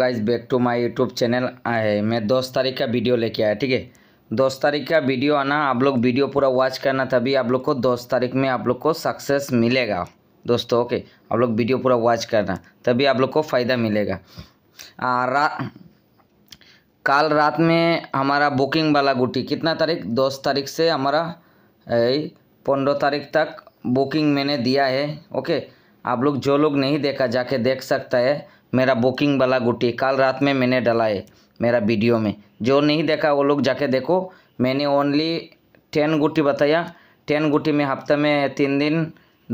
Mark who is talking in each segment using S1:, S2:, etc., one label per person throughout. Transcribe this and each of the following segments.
S1: guys back to my YouTube channel है मैं दस तारीख का वीडियो लेके आया ठीक है दस तारीख का वीडियो आना आप लोग वीडियो पूरा वॉच करना तभी आप लोग को दस तारीख में आप लोग को सक्सेस मिलेगा दोस्तों ओके आप लोग वीडियो पूरा वॉच करना तभी आप लोग को फ़ायदा मिलेगा रा कल रात में हमारा बुकिंग वाला गुटी कितना तारीख दस तारीख से हमारा पंद्रह तारीख तक बुकिंग मैंने दिया है ओके आप लोग जो लोग नहीं देखा जाके देख सकता है मेरा बुकिंग वाला गुटी कल रात में मैंने डाला है मेरा वीडियो में जो नहीं देखा वो लोग जाके देखो मैंने ओनली टेन गुटी बताया टेन गुटी में हफ्ते में तीन दिन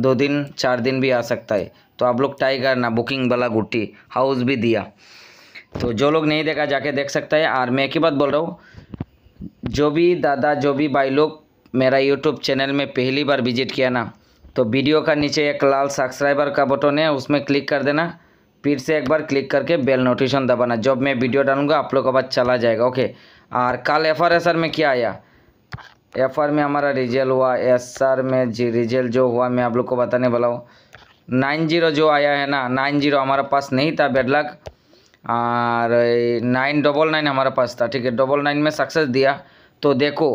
S1: दो दिन चार दिन भी आ सकता है तो आप लोग ट्राई करना बुकिंग वाला गुटी हाउस भी दिया तो जो लोग नहीं देखा जाके देख सकता है और मैं एक ही बात बोल रहा हूँ जो भी दादा जो भी भाई लोग मेरा यूट्यूब चैनल में पहली बार विजिट किया ना तो वीडियो का नीचे एक लाल सब्सक्राइबर का बटन है उसमें क्लिक कर देना फिर से एक बार क्लिक करके बेल नोटिफिकेशन दबाना जब मैं वीडियो डालूंगा आप लोग का बाद चला जाएगा ओके और कल एफ आर एस आर में क्या आया एफ आर में हमारा रिजल्ट हुआ एस आर में जी रिजल्ट जो हुआ मैं आप लोग को बताने वाला हूँ नाइन जीरो जो आया है ना नाइन जीरो हमारे पास नहीं था बेड लक और नाइन डबल नाइन हमारे पास था ठीक है डबल नाइन में सक्सेस दिया तो देखो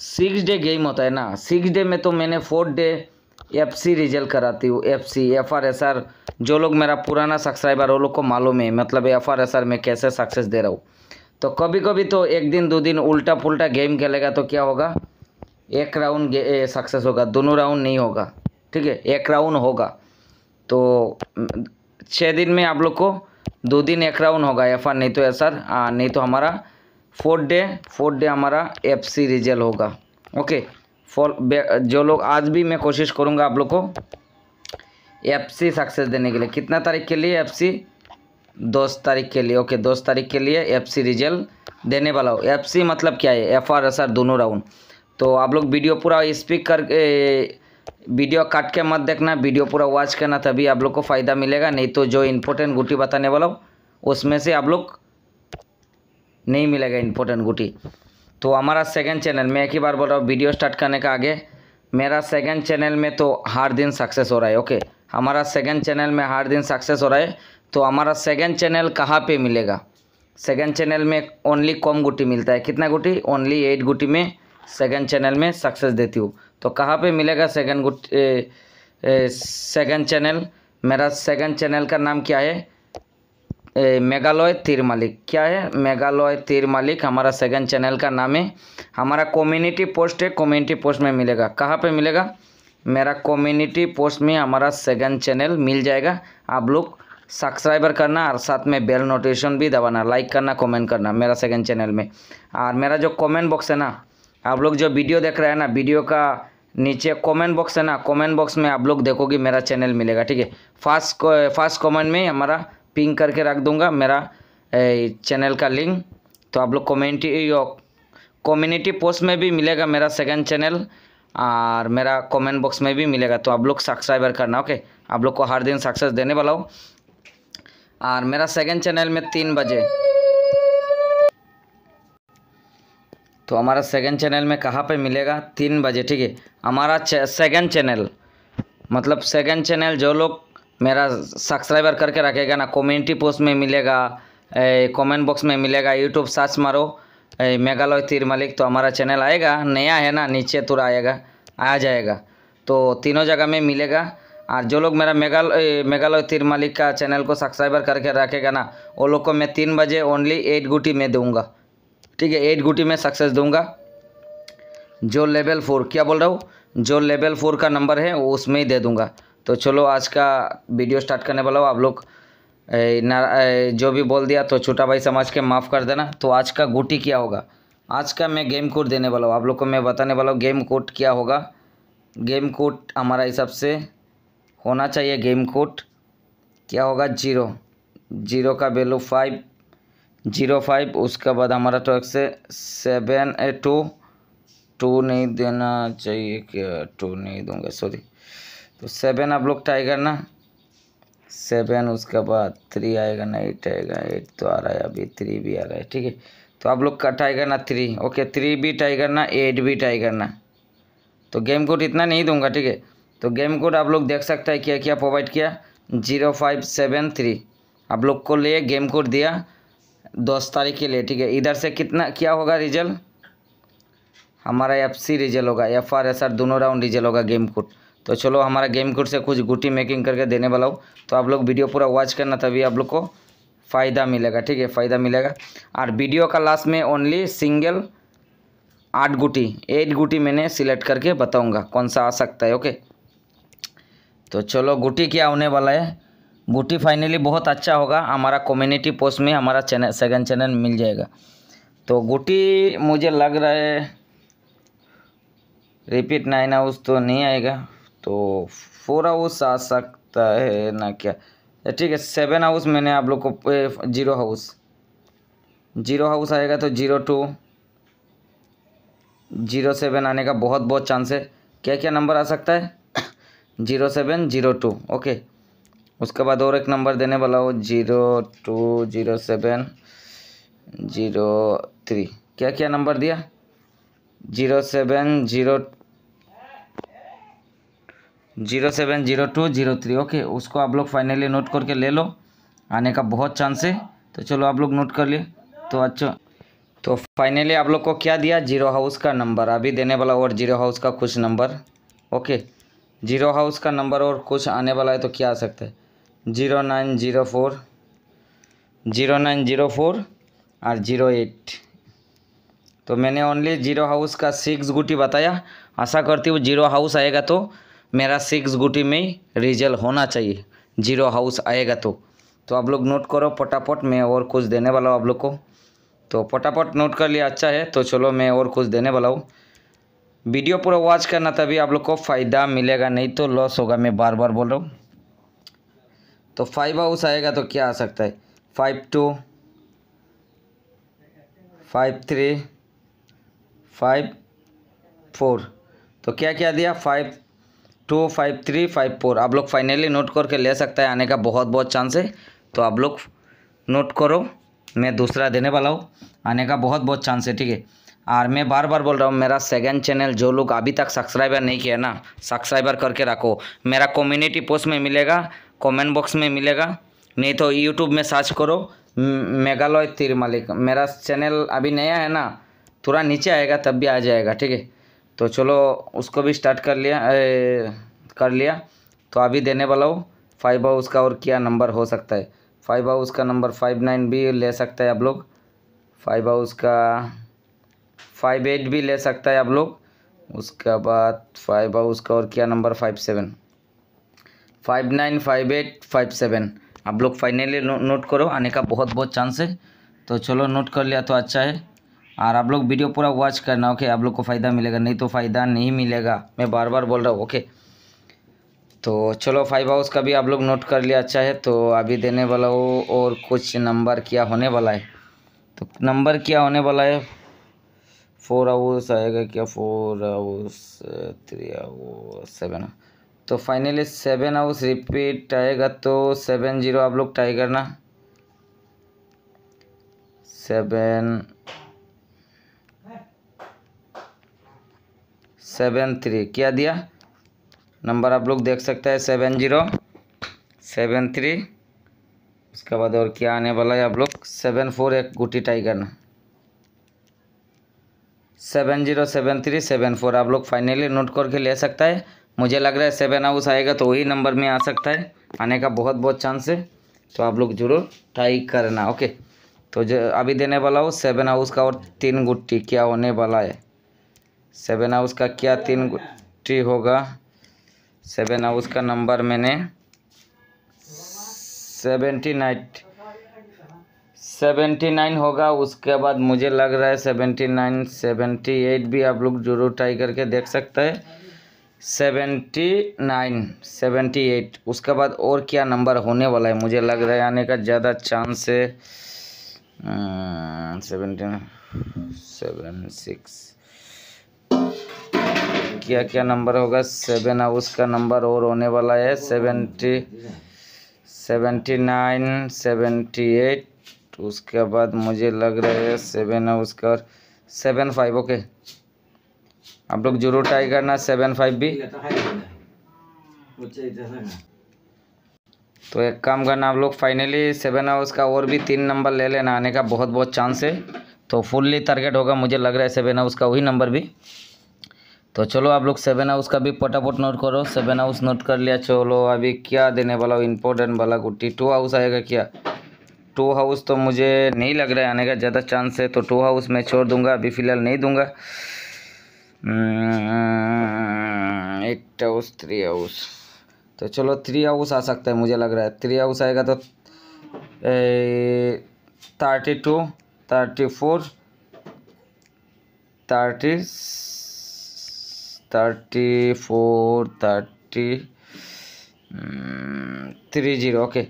S1: सिक्स डे गेम होता है ना सिक्स डे में तो मैंने fourth day F C result कराती हूँ F C F R S R जो लोग मेरा पुराना सब्सक्राइबर वो लोग को मालूम है मतलब एफ आर एस आर में कैसे सक्सेस दे रहा हूँ तो कभी कभी तो एक दिन दो दिन उल्टा पुल्टा गेम खेलेगा तो क्या होगा एक राउंड सक्सेस होगा दोनों राउंड नहीं होगा ठीक है एक राउंड होगा तो छः दिन में आप लोग को दो दिन एक राउंड होगा एफ आर नहीं तो एस आर हाँ, नहीं तो हमारा फोर्थ डे फोर्थ डे हमारा एफ सी रिजल्ट होगा ओके फॉल जो लोग आज भी मैं कोशिश करूँगा आप लोग को एफ सी सक्सेस देने के लिए कितना तारीख के लिए एफ सी दस तारीख के लिए ओके दस तारीख के लिए एफ सी रिजल्ट देने वाला हो एफ सी मतलब क्या है एफ आर एस आर दोनों राउंड तो आप लोग वीडियो पूरा स्पीक करके वीडियो काट के मत देखना वीडियो पूरा वॉच करना तभी आप लोग को फ़ायदा मिलेगा नहीं तो जो इम्पोर्टेंट गुटी बताने वाला हो उसमें से आप लोग नहीं मिलेगा इम्पोर्टेंट गुटी तो हमारा सेकंड चैनल मैं एक ही बार बोल रहा हूँ वीडियो स्टार्ट करने का आगे मेरा सेकंड चैनल में तो हर दिन सक्सेस हो रहा है ओके हमारा सेकंड चैनल में हर दिन सक्सेस हो रहा है तो हमारा सेकंड चैनल कहाँ पे मिलेगा सेकंड चैनल में ओनली कम गुटी मिलता है कितना गुटी ओनली एट गुटी में सेकेंड चैनल में सक्सेस देती हूँ तो कहाँ पे मिलेगा सेकेंड गुट सेकंड चैनल मेरा सेकेंड चैनल का नाम क्या है मेघालय तीर मालिक क्या है मेघालय तीर मालिक हमारा सेकंड चैनल का नाम है हमारा कम्युनिटी पोस्ट है कम्युनिटी पोस्ट में मिलेगा कहाँ पे मिलेगा मेरा कम्युनिटी पोस्ट में हमारा सेकंड चैनल मिल जाएगा आप लोग सब्सक्राइबर करना और साथ में बेल नोटिफिकेशन भी दबाना लाइक करना कमेंट करना मेरा सेकंड चैनल में और मेरा जो कमेंट बॉक्स है ना आप लोग जो वीडियो देख रहे हैं ना वीडियो का नीचे कमेंट बॉक्स है ना कमेंट बॉक्स में आप लोग देखोगे मेरा चैनल मिलेगा ठीक है फास्ट फास्ट कमेंट में हमारा पिंग करके रख दूंगा मेरा चैनल का लिंक तो आप लोग कम्युनिटी कम्युनिटी पोस्ट में भी मिलेगा मेरा सेकंड चैनल और मेरा कमेंट बॉक्स में भी मिलेगा तो आप लोग सब्सक्राइबर करना ओके आप लोग को हर दिन सक्सेस देने वाला हो और मेरा सेकंड चैनल में तीन बजे तो हमारा सेकंड चैनल में कहाँ पे मिलेगा तीन बजे ठीक है हमारा सेकंड चैनल मतलब सेकंड चैनल जो लोग मेरा सब्सक्राइबर करके रखेगा ना कम्युनिटी पोस्ट में मिलेगा कमेंट बॉक्स में मिलेगा यूट्यूब सर्च मारो मेघालय तीर मलिक तो हमारा चैनल आएगा नया है ना नीचे तुर आएगा आ जाएगा तो तीनों जगह में मिलेगा और जो लोग मेरा मेघालय मेघालय तीर मलिक का चैनल को सब्सक्राइबर करके रखेगा ना वो लोग को मैं तीन बजे ओनली एट गुटी में दूंगा ठीक है एट गुटी में सक्सेस दूंगा जो लेवल फोर क्या बोल रहा हूँ जो लेवल फोर का नंबर है वो उसमें ही दे दूंगा तो चलो आज का वीडियो स्टार्ट करने वाला हूँ आप लोग जो भी बोल दिया तो छोटा भाई समाज के माफ़ कर देना तो आज का गुटी क्या होगा आज का मैं गेम कोड देने वाला हूँ आप लोग को मैं बताने वाला हूँ गेम कोड क्या होगा गेम कोड हमारा हिसाब से होना चाहिए गेम कोड क्या होगा जीरो जीरो का वैल्यू फाइव जीरो फाइव उसके बाद हमारा टॉक से सेवन ए टू टू नहीं देना चाहिए क्या टू नहीं दूंगा सॉरी तो सेवन आप लोग टाइगर ना सेवन उसके बाद थ्री आएगा ना एट आएगा एट तो आ रहा है अभी थ्री भी आ रहा है ठीक है तो आप लोग का टाइगर ना थ्री ओके थ्री भी टाइगर ना एट भी टाइगर ना तो गेम कोड इतना नहीं दूंगा ठीक है तो गेम कोड आप लोग देख सकता है क्या क्या प्रोवाइड किया जीरो फाइव सेवन थ्री आप लोग को ले गेम कोड दिया दस तारीख के लिए ठीक है इधर से कितना क्या होगा रिजल्ट हमारा एफ सी रिजल्ट होगा एफ आर एस आर दोनों राउंड रिजल्ट होगा गेम कोड तो चलो हमारा गेम कोड से कुछ गुटी मेकिंग करके देने वाला हूँ तो आप लोग वीडियो पूरा वॉच करना तभी आप लोग को फ़ायदा मिलेगा ठीक है फ़ायदा मिलेगा और वीडियो का लास्ट में ओनली सिंगल आठ गुटी एट गुटी मैंने सिलेक्ट करके बताऊंगा कौन सा आ सकता है ओके तो चलो गुटी क्या होने वाला है गुटी फाइनली बहुत अच्छा होगा हमारा कम्युनिटी पोस्ट में हमारा चैनल सेकंड चैनल मिल जाएगा तो गुटी मुझे लग रहा है रिपीट नाइन हाउस तो नहीं आएगा तो फोर हाउस आ सकता है ना क्या ठीक है सेवन हाउस मैंने आप लोग को जीरो हाउस जीरो हाउस आएगा तो जीरो टू जीरो सेवन आने का बहुत बहुत चांस है क्या क्या नंबर आ सकता है zero seven zero two okay उसके बाद और एक नंबर देने वाला हो zero two zero seven zero three क्या क्या नंबर दिया zero seven zero zero seven zero two zero three okay उसको आप लोग फाइनली नोट करके ले लो आने का बहुत चांस है तो चलो आप लोग नोट कर लिए तो अच्छा तो फाइनली आप लोग को क्या दिया जीरो हाउस का नंबर अभी देने वाला और जीरो हाउस का कुछ नंबर ओके जीरो हाउस का नंबर और कुछ आने वाला है तो क्या आ सकता है zero nine zero four zero nine zero four और जीरो एट तो मैंने ओनली जीरो हाउस का सिक्स गुटी बताया आशा करती हूँ जीरो हाउस आएगा तो मेरा सिक्स गुटी में ही रिजल्ट होना चाहिए जीरो हाउस आएगा तो तो आप लोग नोट करो पटापट मैं और कुछ देने वाला हूँ आप लोग को तो पटापट नोट कर लिया अच्छा है तो चलो मैं और कुछ देने वाला हूँ वीडियो पूरा वॉच करना तभी आप लोग को फ़ायदा मिलेगा नहीं तो लॉस होगा मैं बार बार बोल रहा हूँ तो फाइव हाउस आएगा तो क्या आ सकता है five two five three five four तो क्या क्या दिया five two five three five four आप लोग फाइनली नोट करके ले सकता है आने का बहुत बहुत चांस है तो आप लोग नोट करो मैं दूसरा देने वाला हूँ आने का बहुत बहुत चांस है ठीक है और मैं बार बार बोल रहा हूँ मेरा सेकंड चैनल जो लोग अभी तक सब्सक्राइबर नहीं किया ना सब्सक्राइबर करके रखो मेरा कम्युनिटी पोस्ट में मिलेगा कमेंट बॉक्स में मिलेगा नहीं तो यूट्यूब में सर्च करो मेघालय तिर मालिक मेरा चैनल अभी नया है ना थोड़ा नीचे आएगा तब भी आ जाएगा ठीक है तो चलो उसको भी स्टार्ट कर लिया ए, कर लिया तो अभी देने वाला हूँ फाइव हाउस का और क्या नंबर हो सकता है फाइव हाउस का नंबर फाइव नाइन भी ले सकता है आप लोग फाइव हाउस का फाइव एट भी ले सकता है आप लोग उसके बाद फाइव हाउस का और क्या number five seven five nine five eight five seven आप लोग फाइनली नोट करो आने का बहुत बहुत चांस है तो चलो नोट कर लिया तो अच्छा है और आप लोग वीडियो पूरा वॉच करना ओके आप लोग को फ़ायदा मिलेगा नहीं तो फ़ायदा नहीं मिलेगा मैं बार बार बोल रहा हूँ ओके तो चलो फाइव हाउस का भी आप लोग नोट कर लिया अच्छा है तो अभी देने वाला हो और कुछ नंबर क्या होने वाला है तो नंबर क्या होने वाला है फोर आवर्स आएगा क्या four hours three hours seven तो फाइनली सेवन आवर्स रिपीट आएगा तो सेवन जीरो आप लोग ट्राई करना सेवन सेवन थ्री क्या दिया नंबर आप लोग देख सकते हैं सेवन जीरो सेवन थ्री उसके बाद और क्या आने वाला है आप लोग सेवन फोर एक गुटी टाइगर ना seven zero seven three seven four आप लोग फाइनली नोट करके ले सकता है मुझे लग रहा है सेवन हाउस आएगा तो वही नंबर में आ सकता है आने का बहुत बहुत चांस है तो आप लोग जरूर ट्राई करना ओके तो जो अभी देने वाला हो सेवन हाउस का और तीन गुट्टी क्या होने वाला है सेवन हाउस का क्या तीन गुट्टी होगा सेवन हाउस का नंबर मैंने सेवेंटी नाइन सेवेंटी नाइन होगा उसके बाद मुझे लग रहा है सेवेंटी नाइन सेवेंटी एट भी आप लोग जरूर ट्राई करके देख सकते हैं सेवेंटी नाइन सेवेंटी एट उसके बाद और क्या नंबर होने वाला है मुझे लग रहा है आने का ज़्यादा चांस है अं, सेवेंटी सेवन सिक्स क्या क्या नंबर होगा सेवन हाउस का नंबर और होने वाला है seventy seventy nine seventy eight उसके बाद मुझे लग रहा है सेवन हाउस का और सेवन फाइव ओके आप लोग जरूर ट्राई करना सेवन फाइव भी तो एक काम करना आप लोग फाइनली सेवन हाउस का और भी तीन नंबर ले लेना आने का बहुत बहुत चांस है तो फुल्ली टारगेट होगा मुझे लग रहा है सेवन हाउस का वही नंबर भी तो चलो आप लोग सेवन हाउस का भी पटापट नोट करो सेवन हाउस नोट कर लिया चलो अभी क्या देने वाला हो इम्पोर्टेंट वाला गुट्टी टू हाउस आएगा क्या टू हाउस तो मुझे नहीं लग रहा है आने का ज़्यादा चांस है तो टू हाउस मैं छोड़ दूंगा अभी फ़िलहाल नहीं दूंगा एट हाउस थ्री हाउस तो चलो थ्री हाउस आ सकता है मुझे लग रहा है थ्री हाउस आएगा तो thirty two thirty four thirty thirty four thirty three zero okay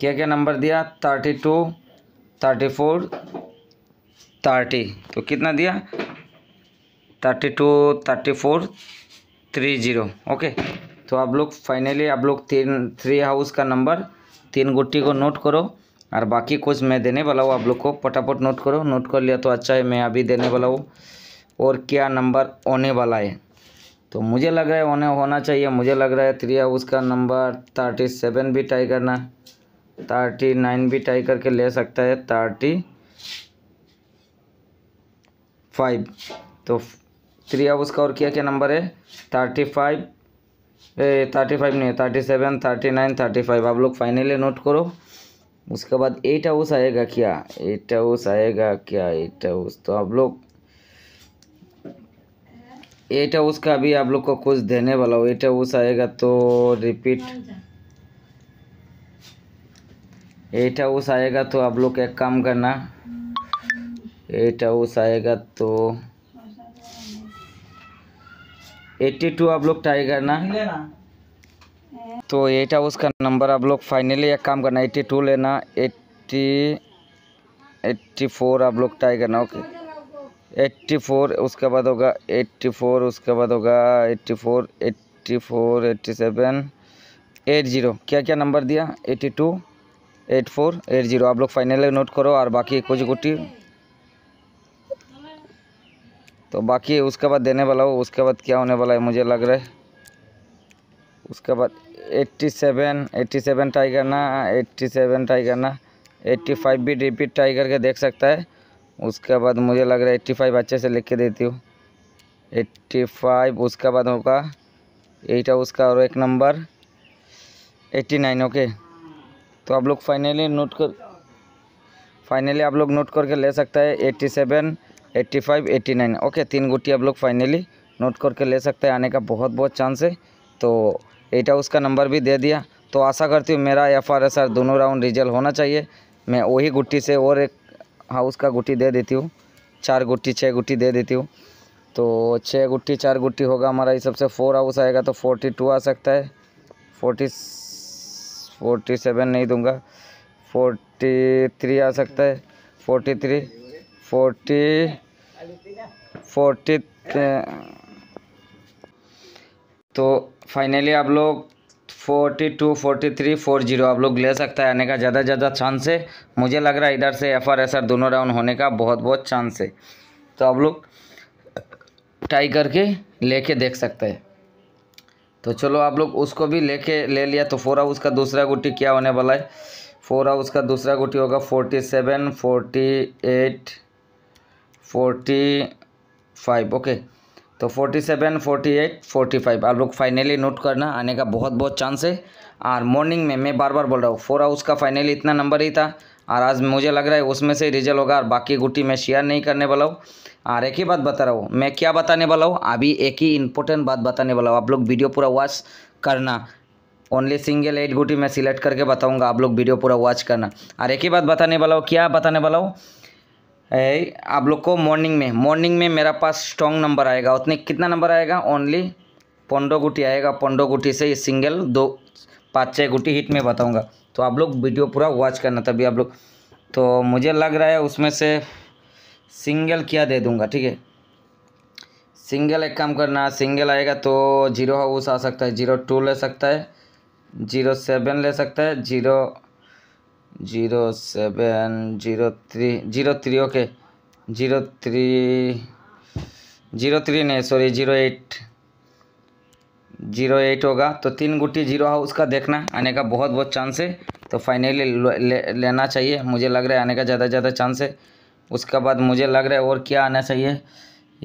S1: क्या क्या नंबर दिया thirty two thirty four thirty तो कितना दिया thirty two thirty four three zero okay तो आप लोग फाइनली आप लोग तीन थ्री हाउस का नंबर तीन गुट्टी को नोट करो और बाकी कुछ मैं देने वाला हूँ आप लोग को फटाफट नोट करो नोट कर लिया तो अच्छा है मैं अभी देने वाला हूँ और क्या नंबर होने वाला है तो मुझे लग रहा है होने होना चाहिए मुझे लग रहा है थ्री हाउस का नंबर थर्टी सेवन भी टाई करना थर्टी नाइन भी टाई करके ले सकता है थर्टी फाइव तो थ्री हाउस का और क्या क्या नंबर है थर्टी फाइव थर्टी फाइव नहीं है thirty seven thirty nine thirty five आप लोग फाइनली नोट करो उसके बाद एट हाउस आएगा क्या एट हाउस आएगा क्या एट हाउस तो आप लोग एट हाउस का भी आप लोग को कुछ देने वाला हो एट हाउस आएगा तो रिपीट एट हाउस आएगा तो आप लोग एक काम करना एट हाउस आएगा तो एट्टी टू आप लोग ट्राई करना तो एट हाउस का नंबर आप लोग फाइनली एक काम करना एट्टी टू लेना एट्टी एट्टी फोर आप लोग ट्राई करना ओके एट्टी फोर उसके बाद होगा एट्टी फोर उसके बाद होगा eighty four eighty four eighty seven eight zero क्या क्या नंबर दिया eighty two eight four eight zero आप लोग फाइनली नोट करो और बाकी कुछ गुटी तो बाकी उसके बाद देने वाला हो उसके बाद क्या होने वाला है मुझे लग रहा है उसके बाद eighty seven eighty seven tiger ना एट्टी सेवन टाइगर ना एट्टी फाइव भी रिपीट टाइगर के देख सकता है उसके बाद मुझे लग रहा है एट्टी फाइव अच्छे से लिख के देती हूँ एट्टी फाइव उसके बाद होगा एट उसका और एक नंबर एट्टी नाइन ओके तो आप लोग फाइनली नोट कर फाइनली आप लोग नोट करके ले सकता है eighty seven eighty five eighty nine okay तीन गुटी आप लोग फाइनली नोट करके ले सकते हैं आने का बहुत बहुत चांस है तो एटा उसका नंबर भी दे दिया तो आशा करती हूँ मेरा एफ आर एस आर दोनों राउंड रिजल्ट होना चाहिए मैं वही गुट्टी से और एक हाउस का गुट्टी दे देती हूँ चार गुट्टी छः गुट्टी दे देती हूँ तो छः गुट्टी चार गुट्टी होगा हमारा इस सबसे फोर हाउस आएगा तो फोर्टी टू आ सकता है फोर्टी फोर्टी सेवन नहीं दूंगा फोर्टी थ्री आ सकता है फोर्टी थ्री फोर्टी फोर्टी तो फाइनली आप लोग forty two forty three four zero आप लोग ले सकता है आने का ज़्यादा ज़्यादा चांस है मुझे लग रहा है इधर से एफ आर एस आर दोनों राउंड होने का बहुत बहुत चांस है तो आप लोग ट्राई करके लेके देख सकते हैं तो चलो आप लोग उसको भी लेके ले लिया तो फोर हाउस का दूसरा गुटी क्या होने वाला है फोर हाउस का दूसरा गुटी होगा forty seven forty eight forty five okay तो 47, 48, 45 आप लोग फाइनली नोट करना आने का बहुत बहुत चांस है और मॉर्निंग में मैं बार बार बोल रहा हूँ फोर हाउस का फाइनली इतना नंबर ही था और आज मुझे लग रहा है उसमें से रिजल्ट होगा और बाकी गुटी मैं शेयर नहीं करने वाला हूँ और एक ही बात बता रहा हूँ मैं क्या बताने वाला हूँ अभी एक ही इंपॉर्टेंट बात बताने वाला हूँ आप लोग वीडियो पूरा वॉच करना ओनली सिंगल एट गुटी मैं सिलेक्ट करके बताऊँगा आप लोग वीडियो पूरा वॉच करना और एक ही बात बताने वाला हूँ क्या बताने वाला हूँ आप लोग को मॉर्निंग में मॉर्निंग में मेरा पास स्ट्रॉन्ग नंबर आएगा उतने कितना नंबर आएगा ओनली पंडो गुटी आएगा पंडो गुटी से सिंगल दो पाँच छः गुटी हिट में बताऊंगा तो आप लोग वीडियो पूरा वॉच करना तभी आप लोग तो मुझे लग रहा है उसमें से सिंगल क्या दे दूंगा ठीक है सिंगल एक काम करना सिंगल आएगा तो जीरो हाउस आ सकता है जीरो टू ले सकता है जीरो सेवन ले सकता है zero zero seven zero three zero three okay zero three zero three नहीं sorry zero eight zero eight होगा तो तीन गुटी जीरो हाउस का देखना आने का बहुत बहुत चांस है तो फाइनली ले, लेना चाहिए मुझे लग रहा है आने का ज़्यादा ज़्यादा चांस है उसके बाद मुझे लग रहा है और क्या आना चाहिए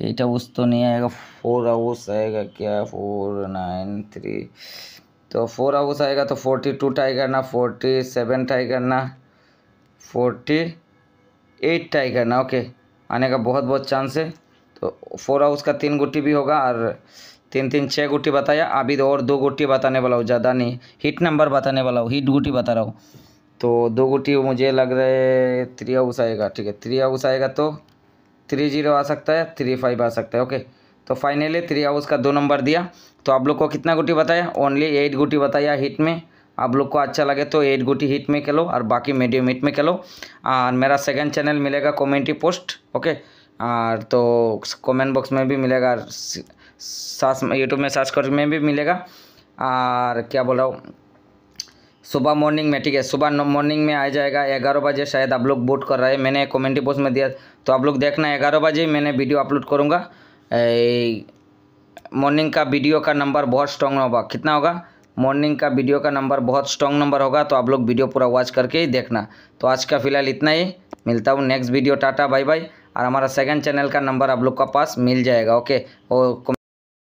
S1: एट हाउस तो, तो नहीं आएगा फोर हाउस आएगा क्या फोर नाइन थ्री तो फोर हाउस आएगा तो फोर्टी टू टाई करना फोर्टी सेवन टाई करना फोर्टी एट टाई करना ओके आने का बहुत बहुत चांस है तो फोर हाउस का तीन गुट्टी भी होगा और तीन तीन छः गुट्टी बताया अभी तो और दो गुट्टी बताने वाला हूँ ज़्यादा नहीं हिट नंबर बताने वाला हूँ हिट गुट्टी बता रहा हूँ तो दो गुट्टी मुझे लग रहा है थ्री हाउस आएगा ठीक है थ्री हाउस आएगा तो थ्री जीरो आ सकता है थ्री फाइव आ सकता है ओके तो फाइनली थ्री हाउस का दो नंबर दिया तो आप लोग को कितना गुटी बताया ओनली एट गुटी बताया हिट में आप लोग को अच्छा लगे तो एट गुटी हिट में खेलो और बाकी मीडियम हिट में खेलो और मेरा सेकंड चैनल मिलेगा कॉमेंटी पोस्ट ओके और तो कमेंट बॉक्स में भी मिलेगा सास यूट्यूब में सर्च कर में भी मिलेगा और क्या बोल रहा हूँ सुबह मॉर्निंग में ठीक है सुबह मॉर्निंग में आ जाएगा ग्यारह बजे शायद आप लोग बूट कर रहे हैं मैंने कमेंट्री पोस्ट में दिया तो आप लोग देखना ग्यारह बजे मैंने वीडियो अपलोड करूँगा मॉर्निंग का वीडियो का नंबर बहुत स्ट्रॉन्ग होगा कितना होगा मॉर्निंग का वीडियो का नंबर बहुत स्ट्रॉन्ग नंबर होगा तो आप लोग वीडियो पूरा वॉच करके ही देखना तो आज का फिलहाल इतना ही मिलता हूँ next video tata bye bye और हमारा सेकंड चैनल का नंबर आप लोग का पास मिल जाएगा ओके और